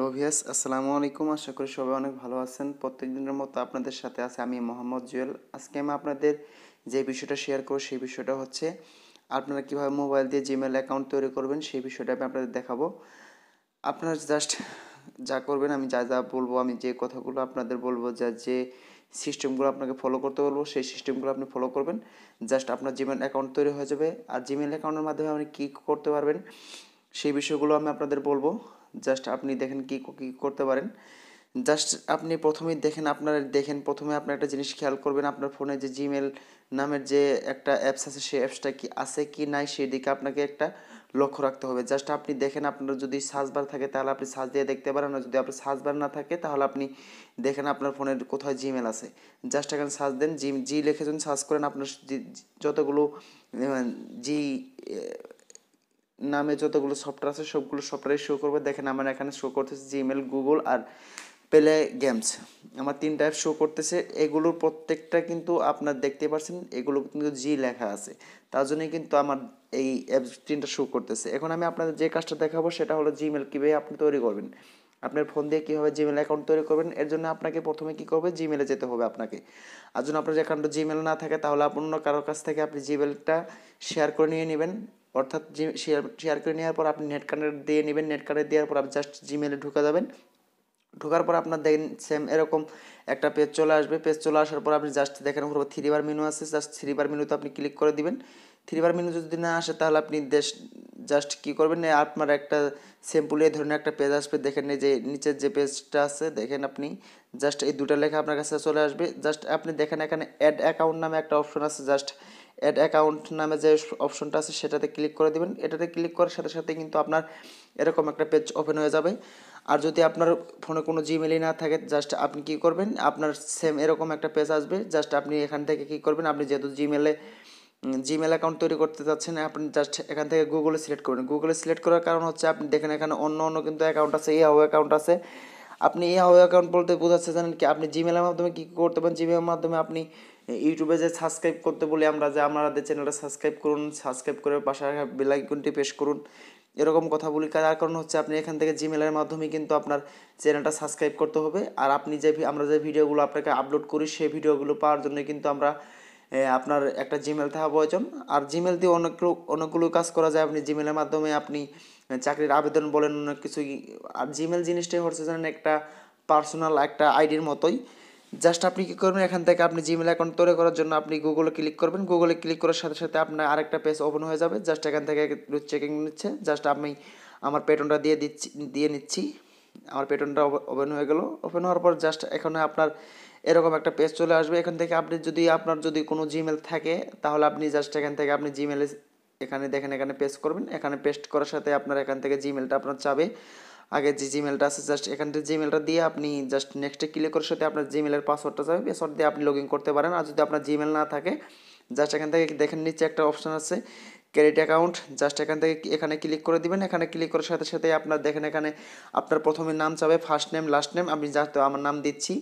hello ভিয়াস আসসালামু আলাইকুম আশা করি সবাই অনেক ভালো আছেন প্রত্যেক দিনের মতো আপনাদের সাথে আছে আমি মোহাম্মদ জুয়েল আজকে আমি আপনাদের যে বিষয়টা শেয়ার করব সেই বিষয়টা হচ্ছে আপনারা কীভাবে মোবাইল দিয়ে জিমেল অ্যাকাউন্ট তৈরি করবেন সেই বিষয়টা আমি আপনাদের দেখাবো আপনারা জাস্ট যা করবেন আমি যা যা বলবো আমি যে কথাগুলো আপনাদের বলবো যা যে সিস্টেমগুলো আপনাকে ফলো করতে বলবো সেই সিস্টেমগুলো আপনি ফলো করবেন জাস্ট আপনার জিমেল অ্যাকাউন্ট তৈরি হয়ে যাবে আর জিমেল অ্যাকাউন্টের মাধ্যমে আপনি কী করতে পারবেন সেই বিষয়গুলো আমি আপনাদের বলবো জাস্ট আপনি দেখেন কী কী করতে পারেন জাস্ট আপনি প্রথমেই দেখেন আপনার দেখেন প্রথমে আপনার একটা জিনিস খেয়াল করবেন আপনার ফোনে যে জিমেল নামের যে একটা অ্যাপস আছে সেই অ্যাপসটা কি আছে কি নাই সেদিকে আপনাকে একটা লক্ষ্য রাখতে হবে জাস্ট আপনি দেখেন আপনার যদি সার্চ থাকে তাহলে আপনি সার্চ দিয়ে দেখতে পারেন আর যদি আপনার সার্চ না থাকে তাহলে আপনি দেখেন আপনার ফোনের কোথায় জিমেল আছে জাস্ট এখানে সার্চ দেন জিম জি লিখে যখন সার্চ করেন আপনার যতগুলো জি মানে নামে যতগুলো সফটওয়্যার আছে সবগুলো সফটওয়্যারে শো করবে দেখেন আমার এখানে শো করতেছে জিমেল গুগল আর প্লে গেমস আমার তিন অ্যাপ শো করতেছে এগুলোর প্রত্যেকটা কিন্তু আপনার দেখতে পাচ্ছেন এগুলো কিন্তু জি লেখা আছে তার জন্যই কিন্তু আমার এই অ্যাপ তিনটা শো করতেছে এখন আমি আপনাদের যে কাজটা দেখাবো সেটা হলো জিমেল কীভাবে আপনি তৈরি করবেন আপনার ফোন দিয়ে কীভাবে জিমেল অ্যাকাউন্ট তৈরি করবেন এর জন্য আপনাকে প্রথমে কী করবে জিমেলে যেতে হবে আপনাকে আর জন্য আপনার যে অ্যাকাউন্টে জিমেল না থাকে তাহলে অন্য কারোর কাছ থেকে আপনি জিমেলটা শেয়ার করে নিয়ে নেবেন অর্থাৎ যে শেয়ার শেয়ার করে নেওয়ার পর আপনি নেট কানেক্ট দিয়ে নেবেন নেট কানেক্ট দেওয়ার পর আপনি জাস্ট জিমেলে ঢুকে যাবেন ঢোকার পর আপনার দেখেন সেম এরকম একটা পেজ চলে আসবে পেজ চলে আসার পর আপনি জাস্ট দেখেন উপর থ্রি বার মেনু আছে জাস্ট থ্রি বার মেনুতে আপনি ক্লিক করে দিবেন থ্রি বার মেনু যদি না আসে তাহলে আপনি দেশ জাস্ট কী করবেন আপনার একটা স্যাম্পল এই ধরনের একটা পেজ আসবে দেখেন এই যে নিচের যে পেজটা আছে দেখেন আপনি জাস্ট এই দুটা লেখা আপনার কাছে চলে আসবে জাস্ট আপনি দেখেন এখানে অ্যাড অ্যাকাউন্ট নামে একটা অপশন আছে জাস্ট অ্যাড অ্যাকাউন্ট নামে যে অপশনটা আছে সেটাতে ক্লিক করে দেবেন এটাতে ক্লিক করার সাথে সাথে কিন্তু আপনার এরকম একটা পেজ ওপেন হয়ে যাবে আর যদি আপনার ফোনে কোনো জিমেলই না থাকে জাস্ট আপনি কি করবেন আপনার সেম এরকম একটা পেজ আসবে জাস্ট আপনি এখান থেকে কি করবেন আপনি যেহেতু জিমেলে জিমেল অ্যাকাউন্ট তৈরি করতে চাচ্ছেন আপনি জাস্ট এখান থেকে গুগলে সিলেক্ট করবেন গুগলে সিলেক্ট করার কারণ হচ্ছে আপনি দেখেন এখানে অন্য অন্য কিন্তু অ্যাকাউন্ট আছে ইয়াহু অ্যাকাউন্ট আছে আপনি ইয়াহু অ্যাকাউন্ট বলতে বোঝাচ্ছে জানেন কি আপনি জিমেলের মাধ্যমে কী করতে পারেন জিমেলের মাধ্যমে আপনি ইউটিউবে যে সাবস্ক্রাইব করতে বলি আমরা যে আমাদের চ্যানেলটা সাবস্ক্রাইব করুন সাবস্ক্রাইব করে পাশে বেলাইকনটি পেশ করুন এরকম কথা বলি তার কারণ হচ্ছে আপনি এখান থেকে জিমেলের মাধ্যমে কিন্তু আপনার চ্যানেলটা সাবস্ক্রাইব করতে হবে আর আপনি যে আমরা যে ভিডিওগুলো আপনাকে আপলোড করি সেই ভিডিওগুলো পাওয়ার জন্য কিন্তু আমরা আপনার একটা জিমেল থাকা প্রয়োজন আর জিমেল দিয়ে অনেকগুলো অনেকগুলো কাজ করা যায় আপনি জিমেলের মাধ্যমে আপনি চাকরির আবেদন বলেন অনেক কিছুই আর জিমেল জিনিসটাই হচ্ছে যেন একটা পার্সোনাল একটা আইডির মতোই জাস্ট আপনি কী করবেন এখান থেকে আপনি জিমেল অ্যাকাউন্ট তৈরি করার জন্য আপনি গুগলে ক্লিক করবেন গুগলে ক্লিক করার সাথে সাথে আপনার আরেকটা পেজ ওপেন হয়ে যাবে জাস্ট এখান থেকে চেকিং নিচ্ছে জাস্ট আমি আমার পেটনটা দিয়ে দিচ্ছি দিয়ে নিচ্ছি আমার পেটনটা ওপেন হয়ে গেল ওপেন হওয়ার পর জাস্ট এখানে আপনার এরকম একটা পেজ চলে আসবে এখান থেকে আপনি যদি আপনার যদি কোনো জিমেল থাকে তাহলে আপনি জাস্ট এখান থেকে আপনি জিমেলে এখানে দেখেন এখানে পেস্ট করবেন এখানে পেস্ট করার সাথে আপনার এখান থেকে জিমেলটা আপনার চাবে আগে যে জিমেলটা আছে জাস্ট এখান থেকে জিমেলটা দিয়ে আপনি জাস্ট নেক্সটে ক্লিক করার সাথে আপনার জিমেলের পাসওয়ার্ডটা যাবে পাসওয়ার্ড দিয়ে আপনি লগ ইন করতে পারেন আর যদি আপনার জিমেল না থাকে জাস্ট এখান থেকে দেখেন নিচে একটা অপশান আছে ক্রেডিট অ্যাকাউন্ট জাস্ট এখান থেকে এখানে ক্লিক করে দিবেন এখানে ক্লিক করার সাথে সাথে আপনার দেখেন এখানে আপনার প্রথমে নাম চাবে ফার্স্ট নেম লাস্ট নেম আমি জাস্ট আমার নাম দিচ্ছি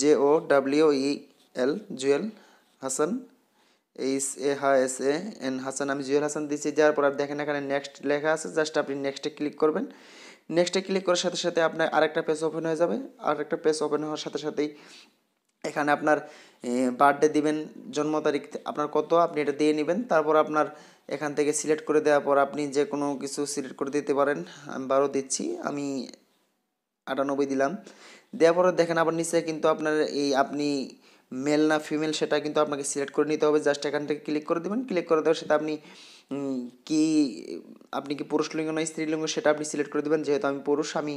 J O W E L Jewel Hasan H A হা এস এ এন হাসান আমি জুয়েল হাসান দিচ্ছি যাওয়ার পর দেখেন এখানে নেক্সট লেখা আছে জাস্ট আপনি নেক্সটে ক্লিক করবেন নেক্সটে ক্লিক করার সাথে সাথে আপনার আরেকটা পেজ ওপেন হয়ে যাবে আরেকটা পেজ ওপেন হওয়ার সাথে সাথেই এখানে আপনার বার্থডে দিবেন জন্ম তারিখ আপনার কত আপনি এটা দিয়ে নেবেন তারপর আপনার এখান থেকে সিলেক্ট করে দেওয়ার পর আপনি যে কোনো কিছু সিলেক্ট করে দিতে পারেন আমি বারো দিচ্ছি আমি আটানব্বই দিলাম দেওয়ার পরে দেখেন আবার নিচে কিন্তু আপনার এই আপনি মেল না ফিমেল সেটা কিন্তু আপনাকে সিলেক্ট করে নিতে হবে জাস্ট এখান থেকে ক্লিক করে দেবেন ক্লিক করে দেওয়ার সাথে আপনি কি আপনি কি পুরুষ লিঙ্গ নয় স্ত্রীলিঙ্গ সেটা আপনি সিলেক্ট করে দেবেন যেহেতু আমি পুরুষ আমি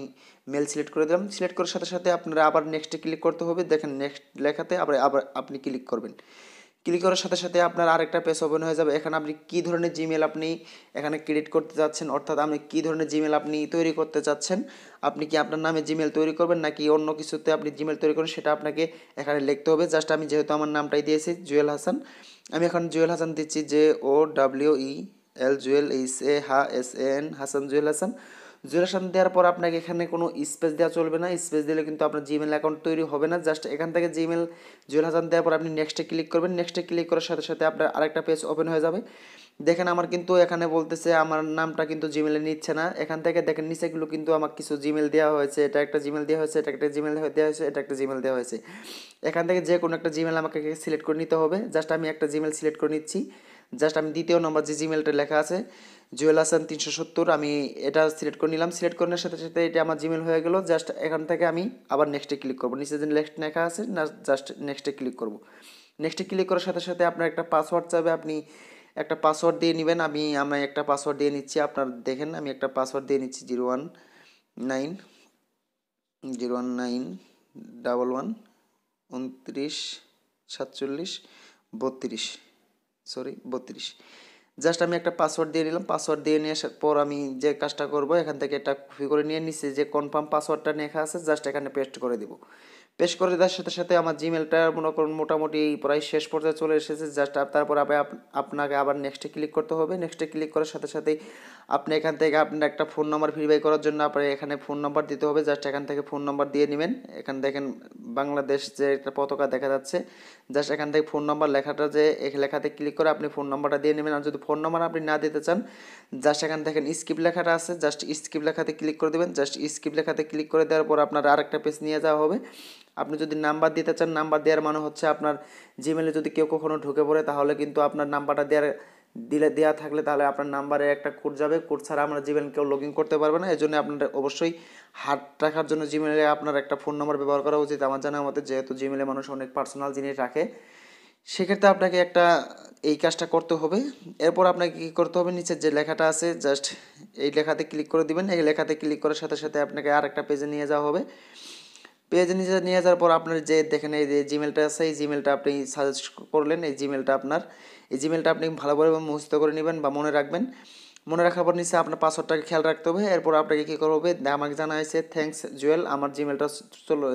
মেল সিলেক্ট করে দিলাম সিলেক্ট করার সাথে সাথে আপনারা আবার নেক্সটে ক্লিক করতে হবে দেখেন নেক্সট লেখাতে আবার আবার আপনি ক্লিক করবেন ক্লিক করার সাথে সাথে আপনার আরেকটা পেজ ওপেন হয়ে যাবে এখানে আপনি কী ধরনের জিমেল আপনি এখানে ক্রিয়েট করতে চাচ্ছেন অর্থাৎ আপনি কী ধরনের জিমেল আপনি তৈরি করতে চাচ্ছেন আপনি কি আপনার নামে জিমেল তৈরি করবেন নাকি অন্য কিছুতে আপনি জিমেল তৈরি করেন সেটা আপনাকে এখানে লিখতে হবে জাস্ট আমি যেহেতু আমার নামটাই দিয়েছি জুয়েল হাসান আমি এখন জুয়েল হাসান দিচ্ছি J O W E L Jewel H A হা S A N Hasan Jewel Hasan জিরোশন দেওয়ার পর আপনাকে এখানে কোনো স্পেস দেওয়া চলবে না স্পেস দিলে কিন্তু আপনার জিমেল অ্যাকাউন্ট তৈরি হবে না জাস্ট এখান থেকে জিমেল জুয়েল হাসান দেওয়ার পর আপনি নেক্সটে ক্লিক করবেন নেক্সটে ক্লিক করার সাথে সাথে আপনার আরেকটা পেজ ওপেন হয়ে যাবে দেখেন আমার কিন্তু এখানে বলতেছে আমার নামটা কিন্তু জিমেলে নিচ্ছে না এখান থেকে দেখেন নিচেগুলো কিন্তু আমার কিছু জিমেল দেওয়া হয়েছে এটা একটা জিমেল দেওয়া হয়েছে এটা একটা জিমেল দেওয়া হয়েছে এটা একটা জিমেল দেওয়া হয়েছে এখান থেকে যে কোনো একটা জিমেল আমাকে সিলেক্ট করে নিতে হবে জাস্ট আমি একটা জিমেল সিলেক্ট করে নিচ্ছি জাস্ট আমি দ্বিতীয় নম্বর যে জিমেলটা লেখা আছে জুয়েল হাসান তিনশো সত্তর আমি এটা সিলেক্ট করে নিলাম সিলেক্ট করার সাথে সাথে এটা আমার জিমেল হয়ে গেল জাস্ট এখান থেকে আমি আবার নেক্সটে ক্লিক করবো নিচে যে নেক্সট লেখা আছে না জাস্ট নেক্সটে ক্লিক করবো নেক্সটে ক্লিক করার সাথে সাথে আপনার একটা পাসওয়ার্ড চাবে আপনি একটা পাসওয়ার্ড দিয়ে নেবেন আমি আমি একটা পাসওয়ার্ড দিয়ে নিচ্ছি আপনার দেখেন আমি একটা পাসওয়ার্ড দিয়ে নিচ্ছি zero one nine zero one nine double one উনত্রিশ সাতচল্লিশ বত্রিশ সরি বত্রিশ জাস্ট আমি একটা পাসওয়ার্ড দিয়ে নিলাম পাসওয়ার্ড দিয়ে নিয়ে আসার পর আমি যে কাজটা করব এখান থেকে একটা কপি করে নিয়ে নিচে যে কনফার্ম পাসওয়ার্ডটা লেখা আছে জাস্ট এখানে পেস্ট করে দিব পেশ করে দেওয়ার সাথে সাথে আমার জিমেলটা মনে করুন মোটামুটি প্রায় শেষ পর্যায়ে চলে এসেছে জাস্ট তারপর আপনাকে আবার নেক্সটে ক্লিক করতে হবে নেক্সটে ক্লিক করার সাথে সাথেই আপনি এখান থেকে আপনার একটা ফোন নাম্বার ভেরিফাই করার জন্য আপনার এখানে ফোন নাম্বার দিতে হবে জাস্ট এখান থেকে ফোন নাম্বার দিয়ে নেবেন এখান দেখেন বাংলাদেশ যে একটা পতাকা দেখা যাচ্ছে জাস্ট এখান থেকে ফোন নাম্বার লেখাটা যে লেখাতে ক্লিক করে আপনি ফোন নাম্বারটা দিয়ে নেবেন আর যদি ফোন নাম্বার আপনি না দিতে চান জাস্ট এখান থেকে স্কিপ লেখাটা আছে জাস্ট স্কিপ লেখাতে ক্লিক করে দেবেন জাস্ট স্কিপ লেখাতে ক্লিক করে দেওয়ার পর আপনার আরেকটা পেজ নিয়ে যাওয়া হবে আপনি যদি নাম্বার দিতে চান নাম্বার দেওয়ার মানে হচ্ছে আপনার জিমেলে যদি কেউ কখনো ঢুকে পড়ে তাহলে কিন্তু আপনার নাম্বারটা দেওয়ার দিলে দেওয়া থাকলে তাহলে আপনার নাম্বারে একটা কোড যাবে কোড ছাড়া আমরা জিমেল কেউ লগ ইন করতে পারবে না এই জন্য আপনার অবশ্যই হাত রাখার জন্য জিমেলে আপনার একটা ফোন নম্বর ব্যবহার করা উচিত আমার জানা মতে যেহেতু জিমেলে মানুষ অনেক পার্সোনাল জিনিস রাখে সেক্ষেত্রে আপনাকে একটা এই কাজটা করতে হবে এরপর আপনাকে কী করতে হবে নিচের যে লেখাটা আছে জাস্ট এই লেখাতে ক্লিক করে দিবেন এই লেখাতে ক্লিক করার সাথে সাথে আপনাকে আর একটা পেজে নিয়ে যাওয়া হবে পেজ নিচে নিয়ে যাওয়ার পর আপনার যে দেখেন এই যে জিমেলটা আছে এই জিমেলটা আপনি সাজেস্ট করলেন এই জিমেলটা আপনার এই জিমেলটা আপনি ভালোভাবে মুহস্ত করে নেবেন বা মনে রাখবেন মনে রাখার পর নিচে আপনার পাসওয়ার্ডটাকে খেয়াল রাখতে হবে এরপর আপনাকে কী করা হবে আমাকে জানা হয়েছে থ্যাংকস জুয়েল আমার জিমেলটা চলো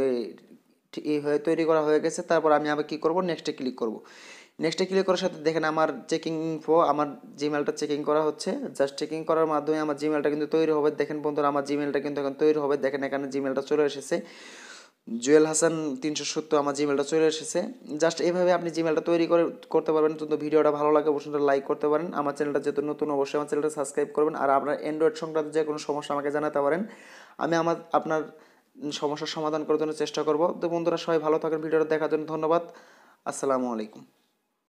এই হয়ে তৈরি করা হয়ে গেছে তারপর আমি আবার কী করবো নেক্সটে ক্লিক করব নেক্সটে ক্লিক করার সাথে দেখেন আমার চেকিং ইনফো আমার জিমেলটা চেকিং করা হচ্ছে জাস্ট চেকিং করার মাধ্যমে আমার জিমেলটা কিন্তু তৈরি হবে দেখেন বন্ধুরা আমার জিমেলটা কিন্তু এখন তৈরি হবে দেখেন এখানে জিমেলটা চলে এসেছে জুয়েল হাসান তিনশো সত্তর আমার জিমেলটা চলে এসেছে জাস্ট এইভাবে আপনি জিমেলটা তৈরি করে করতে পারবেন তো ভিডিওটা ভালো লাগে অবশ্যই লাইক করতে পারেন আমার চ্যানেলটা যেহেতু নতুন অবশ্যই আমার চ্যানেলটা সাবস্ক্রাইব করবেন আর আপনার অ্যান্ড্রয়েড সংক্রান্ত যে কোনো সমস্যা আমাকে জানাতে পারেন আমি আমার আপনার সমস্যার সমাধান করার জন্য চেষ্টা করব তো বন্ধুরা সবাই ভালো থাকেন ভিডিওটা দেখার জন্য ধন্যবাদ আসসালামু আলাইকুম